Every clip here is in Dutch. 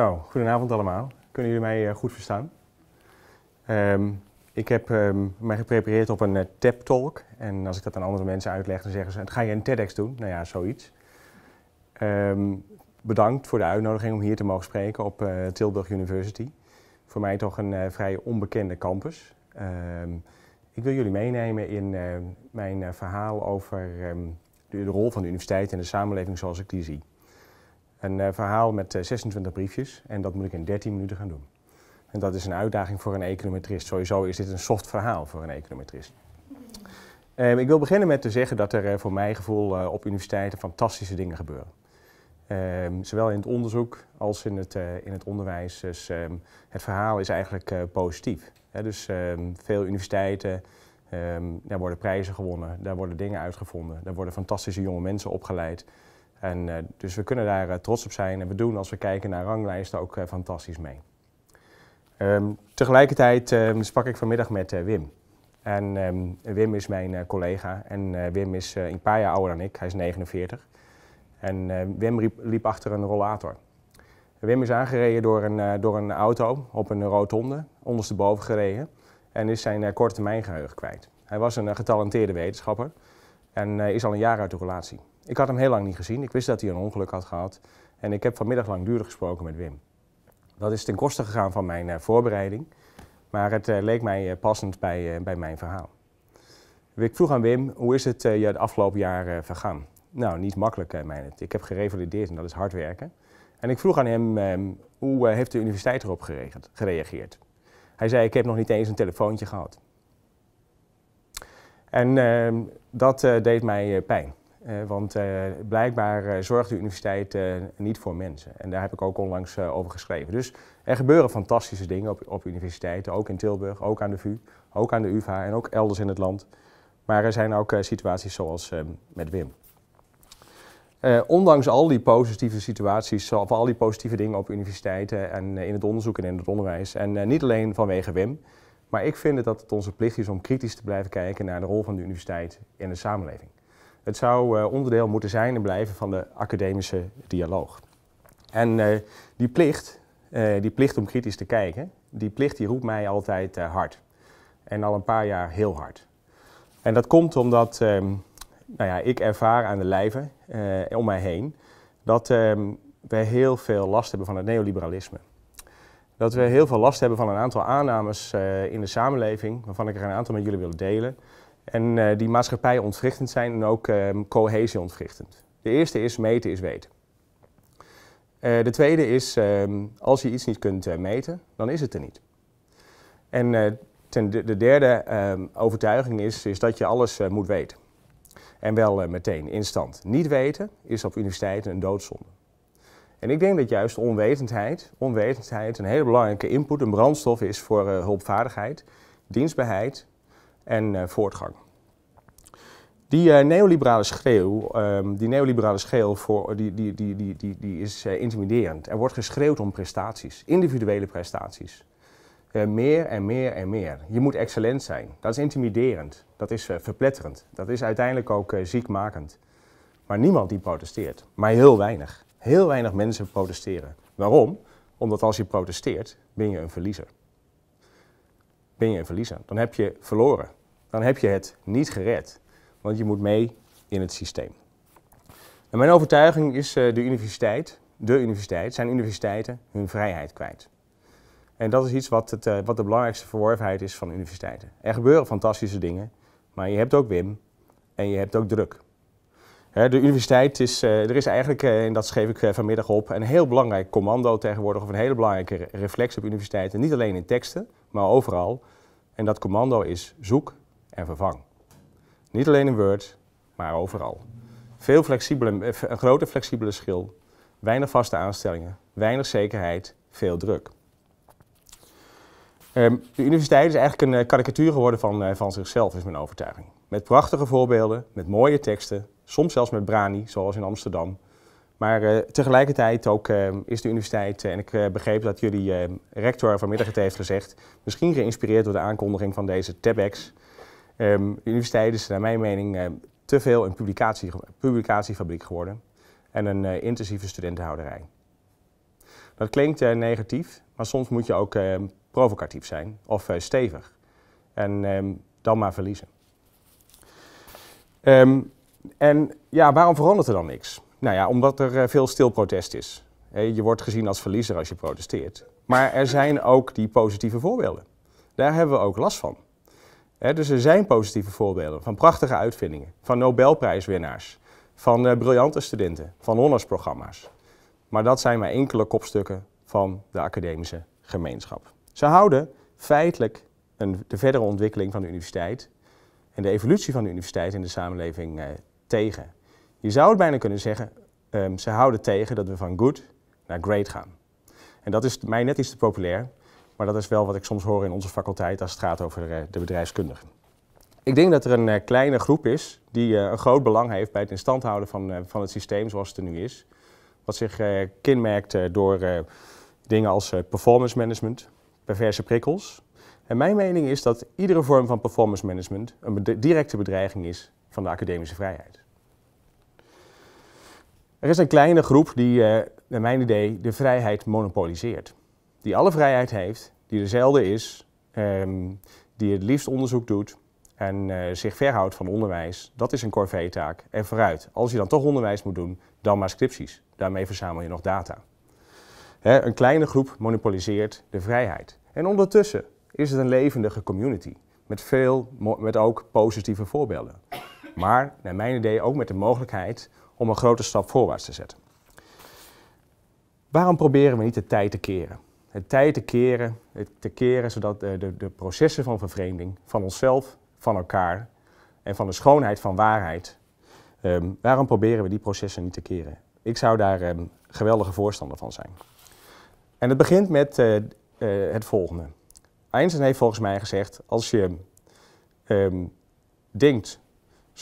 Zo, goedenavond allemaal. Kunnen jullie mij eh, goed verstaan? Ehm, ik heb um, mij geprepareerd op een uh, TED Talk. En als ik dat aan andere mensen uitleg, dan zeggen ze: Ga je een TEDx doen? Nou ja, zoiets. Ehm, bedankt voor de uitnodiging om hier te mogen spreken op eh, Tilburg University. Voor mij toch een vrij onbekende campus. ik wil jullie meenemen in mijn verhaal over de, de rol van de universiteit en de samenleving zoals ik die zie. Een eh, verhaal met 26 eh, briefjes en dat moet ik in 13 minuten gaan doen. En dat is een uitdaging voor een econometrist. Sowieso is dit een soft verhaal voor een econometrist. Ehm, ik wil beginnen met te zeggen dat er eh, voor mijn gevoel op universiteiten fantastische dingen gebeuren. Ehm, zowel in het onderzoek als in het, in het onderwijs. Dus ehm, het verhaal is eigenlijk positief. dus veel universiteiten, daar worden prijzen gewonnen, daar worden dingen uitgevonden, daar worden fantastische jonge mensen opgeleid. En, eh, dus we kunnen daar eh, trots op zijn en we doen als we kijken naar ranglijsten ook eh, fantastisch mee. Ehm, tegelijkertijd ehm, sprak ik vanmiddag met Wim. En ehm, Wim is mijn collega en Wim is een paar jaar ouder dan ik, hij is 49. En Wim liep achter een rollator. Wim is aangereden door een, door een auto op een rotonde, ondersteboven gereden. En is zijn korte termijn geheugen kwijt. Hij was een getalenteerde wetenschapper en is al een jaar uit de relatie. Ik had hem heel lang niet gezien. Ik wist dat hij een ongeluk had gehad. En ik heb vanmiddag langdurig gesproken met Wim. Dat is ten koste gegaan van mijn eh, voorbereiding. Maar het eh, leek mij eh, passend bij, bij mijn verhaal. Ik vroeg aan Wim, hoe is het je het afgelopen jaar vergaan? Nou, niet makkelijk, mijn Ik heb gerevalideerd en dat is hard werken. En ik vroeg aan hem, ehm, hoe heeft de universiteit erop gereageerd? Hij zei, ik heb nog niet eens een telefoontje gehad. En ehm, dat deed mij pijn. Eh, want eh, blijkbaar eh, zorgt de universiteit niet voor mensen. En daar heb ik ook onlangs over geschreven. Dus er gebeuren fantastische dingen op, op universiteiten, ook in Tilburg, ook aan de VU, ook aan de UvA en ook elders in het land. Maar er zijn ook situaties zoals met Wim. ondanks al die positieve situaties, of al die positieve dingen op universiteiten en in het onderzoek en in het onderwijs. En niet alleen vanwege Wim, maar ik vind dat het onze plicht is om kritisch te blijven kijken naar de rol van de universiteit in de samenleving. Het zou eh, onderdeel moeten zijn en blijven van de academische dialoog. En eh, die plicht, eh, die plicht om kritisch te kijken, die plicht die roept mij altijd hard. En al een paar jaar heel hard. En dat komt omdat ehm, nou ja, ik ervaar aan de lijve om mij heen dat ehm, we heel veel last hebben van het neoliberalisme dat we heel veel last hebben van een aantal aannames in de samenleving, waarvan ik er een aantal met jullie wil delen, en eh, die maatschappij ontwrichtend zijn en ook ehm, cohesie ontwrichtend. De eerste is meten is weten. Eh, de tweede is, ehm, als je iets niet kunt eh, meten, dan is het er niet. En ten de, derde ehm, overtuiging is, is dat je alles moet weten. En wel meteen, instant. Niet weten is op universiteiten een doodzonde. En ik denk dat juist onwetendheid, onwetendheid een hele belangrijke input, een brandstof is voor hulpvaardigheid, dienstbaarheid en eh, voortgang. Die eh, neoliberale schreeuw, ehm, die neoliberale schreeuw voor, die, die, die, die, die, die is eh, intimiderend. Er wordt geschreeuwd om prestaties, individuele prestaties. meer en meer en meer. Je moet excellent zijn. Dat is intimiderend. Dat is verpletterend. Dat is uiteindelijk ook ziekmakend. Maar niemand die protesteert. Maar heel weinig. Heel weinig mensen protesteren. Waarom? Omdat als je protesteert, ben je een verliezer ben je een verliezer. Dan heb je verloren. Dan heb je het niet gered. Want je moet mee in het systeem. En mijn overtuiging is eh, de universiteit, de universiteit, zijn universiteiten hun vrijheid kwijt. En dat is iets wat, het, eh, wat de belangrijkste verworvenheid is van universiteiten. Er gebeuren fantastische dingen, maar je hebt ook Wim en je hebt ook druk. De universiteit is, eh, er is eigenlijk, en dat schreef ik vanmiddag op, een heel belangrijk commando tegenwoordig, of een hele belangrijke reflex op universiteiten. Niet alleen in teksten, maar overal. En dat commando is zoek en vervang. Niet alleen in Word, maar overal. Veel flexibele, eh, een grote flexibele schil, weinig vaste aanstellingen, weinig zekerheid, veel druk. Ehm, de universiteit is eigenlijk een eh, karikatuur geworden van, eh, van zichzelf, is mijn overtuiging. Met prachtige voorbeelden, met mooie teksten, soms zelfs met brani, zoals in Amsterdam, maar eh, tegelijkertijd ook eh, is de universiteit, eh, en ik begreep dat jullie rector vanmiddag het heeft gezegd, misschien geïnspireerd door de aankondiging van deze TEDx. Ehm, de universiteit is naar mijn mening te veel een publicatie, publicatiefabriek geworden en een intensieve studentenhouderij. Dat klinkt negatief, maar soms moet je ook ehm, provocatief zijn of stevig. En ehm, dan maar verliezen. en ja, waarom verandert er dan niks? Nou ja, omdat er eh, veel stil protest is. Je wordt gezien als verliezer als je protesteert. Maar er zijn ook die positieve voorbeelden. Daar hebben we ook last van. Dus er zijn positieve voorbeelden van prachtige uitvindingen, van Nobelprijswinnaars, van eh, briljante studenten, van honorsprogramma's. Maar dat zijn maar enkele kopstukken van de academische gemeenschap. Ze houden feitelijk de verdere ontwikkeling van de universiteit en de evolutie van de universiteit in de samenleving eh, tegen. Je zou het bijna kunnen zeggen, ehm, ze houden tegen dat we van good naar great gaan. En dat is mij net iets te populair, maar dat is wel wat ik soms hoor in onze faculteit als het gaat over eh, de bedrijfskundigen. Ik denk dat er een eh, kleine groep is die eh, een groot belang heeft bij het in stand houden van, van het systeem zoals het er nu is. Wat zich kenmerkt door dingen als performance management, perverse prikkels. En mijn mening is dat iedere vorm van performance management een directe bedreiging is van de academische vrijheid. Er is een kleine groep die, eh, naar mijn idee, de vrijheid monopoliseert. Die alle vrijheid heeft, die dezelfde is, ehm, die het liefst onderzoek doet en eh, zich verhoudt van onderwijs. Dat is een corvée-taak. En vooruit, als je dan toch onderwijs moet doen, dan maar scripties. Daarmee verzamel je nog data. een kleine groep monopoliseert de vrijheid. En ondertussen is het een levendige community. Met veel, met ook positieve voorbeelden. Maar, naar mijn idee, ook met de mogelijkheid om een grote stap voorwaarts te zetten. Waarom proberen we niet de tijd te keren? Het tijd te keren, te keren zodat de, eh, de, de processen van vervreemding van onszelf, van elkaar en van de schoonheid van waarheid, ehm, waarom proberen we die processen niet te keren? Ik zou daar ehm, geweldige voorstander van zijn. En het begint met eh, eh, het volgende. Einstein heeft volgens mij gezegd, als je um, denkt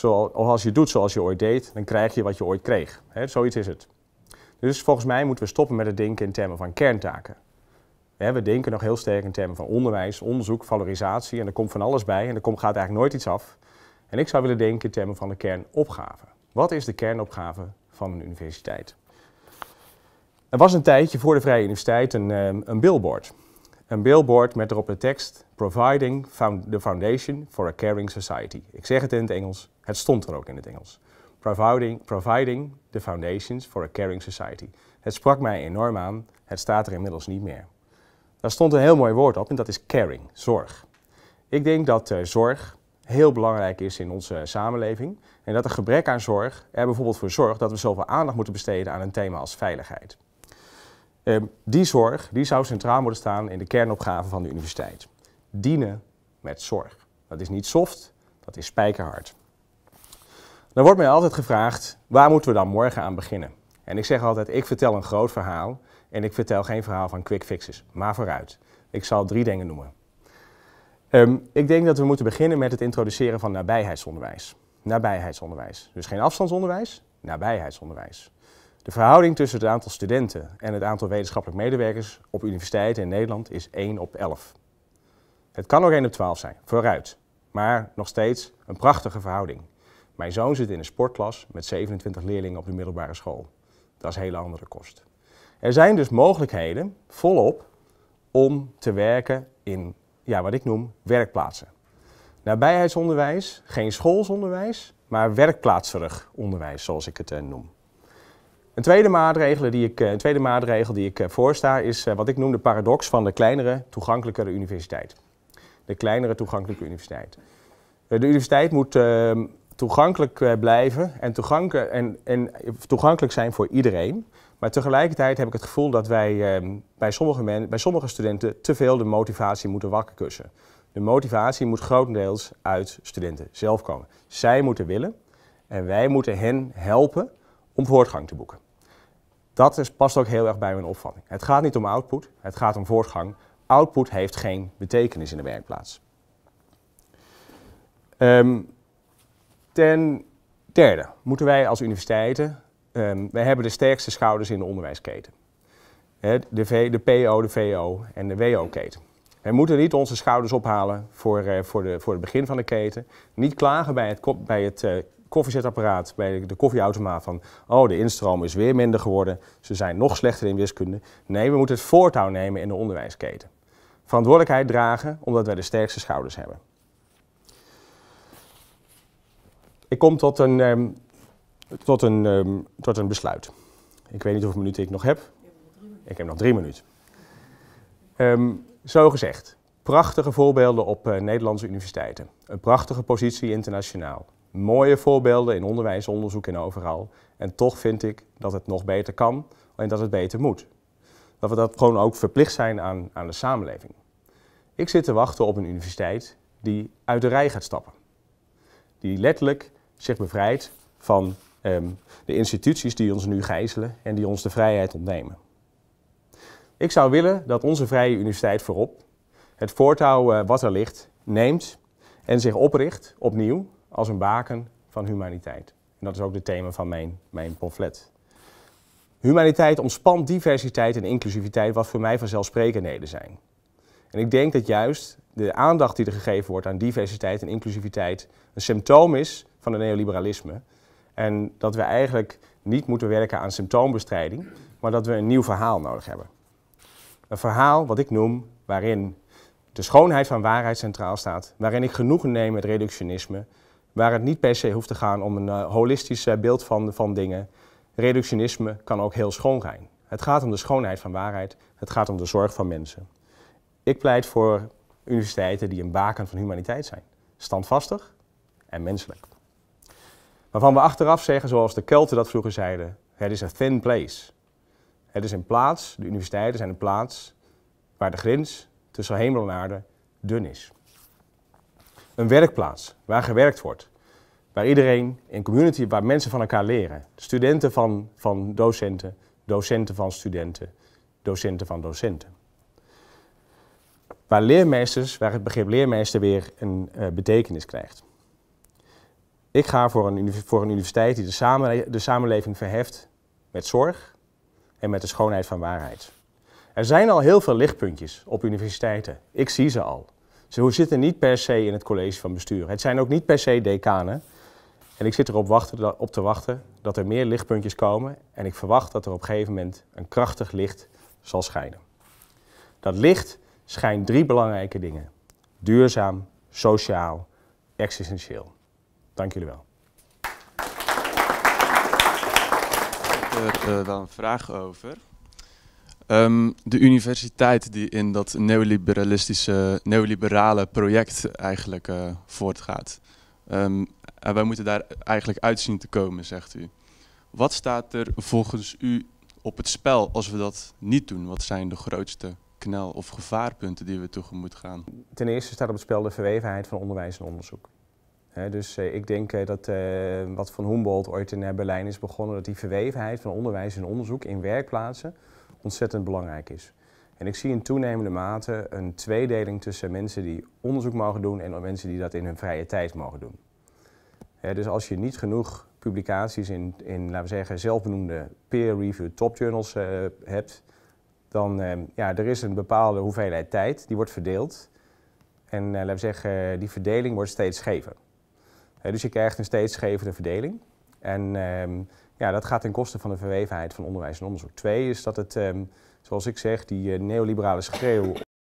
of als je doet zoals je ooit deed, dan krijg je wat je ooit kreeg. He, zoiets is het. Dus volgens mij moeten we stoppen met het denken in termen van kerntaken. we denken nog heel sterk in termen van onderwijs, onderzoek, valorisatie en er komt van alles bij en er komt, gaat eigenlijk nooit iets af. En ik zou willen denken in termen van de kernopgave. Wat is de kernopgave van een universiteit? Er was een tijdje voor de Vrije Universiteit een, ehm, een billboard. Een billboard met erop de tekst Providing the Foundation for a Caring Society. Ik zeg het in het Engels, het stond er ook in het Engels. Providing, providing the Foundations for a Caring Society. Het sprak mij enorm aan, het staat er inmiddels niet meer. Daar stond een heel mooi woord op en dat is caring, zorg. Ik denk dat eh, zorg heel belangrijk is in onze samenleving en dat er gebrek aan zorg er bijvoorbeeld voor zorgt dat we zoveel aandacht moeten besteden aan een thema als veiligheid. Ehm, die zorg die zou centraal moeten staan in de kernopgaven van de universiteit. Dienen met zorg. Dat is niet soft, dat is spijkerhard. Dan wordt mij altijd gevraagd, waar moeten we dan morgen aan beginnen? En ik zeg altijd, ik vertel een groot verhaal en ik vertel geen verhaal van quick fixes. Maar vooruit. Ik zal drie dingen noemen. Ehm, ik denk dat we moeten beginnen met het introduceren van nabijheidsonderwijs. Nabijheidsonderwijs. Dus geen afstandsonderwijs, nabijheidsonderwijs. De verhouding tussen het aantal studenten en het aantal wetenschappelijk medewerkers op universiteiten in Nederland is 1 op 11. Het kan ook 1 op 12 zijn, vooruit. Maar nog steeds een prachtige verhouding. Mijn zoon zit in een sportklas met 27 leerlingen op de middelbare school. Dat is een hele andere kost. Er zijn dus mogelijkheden volop om te werken in ja, wat ik noem werkplaatsen. Nabijheidsonderwijs, geen schoolsonderwijs, maar werkplaatserig onderwijs zoals ik het ten eh, noem. Een tweede maatregel die ik, eh, tweede maatregel die ik eh, voorsta is eh, wat ik noem de paradox van de kleinere, toegankelijkere universiteit. De kleinere toegankelijke universiteit. De universiteit moet ehm, toegankelijk blijven en, en, en, toegankelijk zijn voor iedereen. Maar tegelijkertijd heb ik het gevoel dat wij ehm, bij, sommige bij sommige studenten te veel de motivatie moeten wakker kussen. De motivatie moet grotendeels uit studenten zelf komen. Zij moeten willen en wij moeten hen helpen om voortgang te boeken. Dat is, past ook heel erg bij mijn opvatting. Het gaat niet om output, het gaat om voortgang. Output heeft geen betekenis in de werkplaats. Ehm, ten derde moeten wij als universiteiten, um, wij hebben de sterkste schouders in de onderwijsketen. de, v, de PO, de VO en de WO-keten. We moeten niet onze schouders ophalen voor, eh, voor, de, voor het begin van de keten. Niet klagen bij het, bij het eh, koffiezetapparaat, bij de koffieautomaat van, oh, de instroom is weer minder geworden, ze zijn nog slechter in wiskunde. Nee, we moeten het voortouw nemen in de onderwijsketen. Verantwoordelijkheid dragen omdat wij de sterkste schouders hebben. Ik kom tot een, ehm, tot een, ehm, tot een besluit. Ik weet niet hoeveel minuten ik nog heb. Ik heb nog drie minuten. Ehm, zo gezegd, prachtige voorbeelden op eh, Nederlandse universiteiten. Een prachtige positie internationaal mooie voorbeelden in onderwijs, onderzoek en overal. En toch vind ik dat het nog beter kan en dat het beter moet. Dat we dat gewoon ook verplicht zijn aan, aan de samenleving. Ik zit te wachten op een universiteit die uit de rij gaat stappen. Die letterlijk zich bevrijdt van ehm, de instituties die ons nu gijzelen en die ons de vrijheid ontnemen. Ik zou willen dat onze Vrije Universiteit voorop het voortouw eh, wat er ligt neemt en zich opricht opnieuw als een baken van humaniteit. En dat is ook het thema van mijn, mijn pamflet. Humaniteit ontspant diversiteit en inclusiviteit, wat voor mij vanzelfsprekendheden zijn. En ik denk dat juist de aandacht die er gegeven wordt aan diversiteit en inclusiviteit een symptoom is van het neoliberalisme. En dat we eigenlijk niet moeten werken aan symptoombestrijding, maar dat we een nieuw verhaal nodig hebben. Een verhaal wat ik noem waarin de schoonheid van waarheid centraal staat, waarin ik genoegen neem met reductionisme, waar het niet per se hoeft te gaan om een eh, holistisch eh, beeld van, van dingen. Reductionisme kan ook heel schoon zijn. Het gaat om de schoonheid van waarheid, het gaat om de zorg van mensen. Ik pleit voor universiteiten die een baken van humaniteit zijn. Standvastig en menselijk. Waarvan we achteraf zeggen, zoals de Kelten dat vroeger zeiden, het is een thin place. Het is een plaats, de universiteiten zijn een plaats, waar de grens tussen hemel en aarde dun is. Een werkplaats waar gewerkt wordt. Waar iedereen, in community waar mensen van elkaar leren. Studenten van, van docenten, docenten van studenten, docenten van docenten. Waar leermeesters, waar het begrip leermeester weer een eh, betekenis krijgt. Ik ga voor een, voor een universiteit die de, samen, de samenleving verheft met zorg en met de schoonheid van waarheid. Er zijn al heel veel lichtpuntjes op universiteiten. Ik zie ze al. Ze zitten niet per se in het college van bestuur. Het zijn ook niet per se decanen. En ik zit erop wachten, op te wachten dat er meer lichtpuntjes komen. En ik verwacht dat er op een gegeven moment een krachtig licht zal schijnen. Dat licht schijnt drie belangrijke dingen. Duurzaam, sociaal, existentieel. Dank jullie wel. Ik heb er dan eh, een vraag over. Ehm, de universiteit die in dat neoliberalistische, neoliberale project eigenlijk uh, voortgaat. Um, wij moeten daar eigenlijk uit zien te komen, zegt u. Wat staat er volgens u op het spel als we dat niet doen? Wat zijn de grootste knel- of gevaarpunten die we tegemoet gaan? Ten eerste staat op het spel de verwevenheid van onderwijs en onderzoek. dus eh, ik denk eh, dat wat Van Humboldt ooit in Berlijn is begonnen, dat die verwevenheid van onderwijs en onderzoek in werkplaatsen ontzettend belangrijk is. En ik zie in toenemende mate een tweedeling tussen mensen die onderzoek mogen doen en mensen die dat in hun vrije tijd mogen doen. dus als je niet genoeg publicaties in, in laten we zeggen, zelfbenoemde peer-reviewed topjournals uh, eh, hebt, dan uh, ja, er is een bepaalde hoeveelheid tijd, die wordt verdeeld. En eh, laten we zeggen, die verdeling wordt steeds schever. dus je krijgt een steeds schevere verdeling. En ehm, ja, dat gaat ten koste van de verwevenheid van onderwijs en onderzoek. Twee is dat het, ehm, zoals ik zeg, die eh, neoliberale schreeuw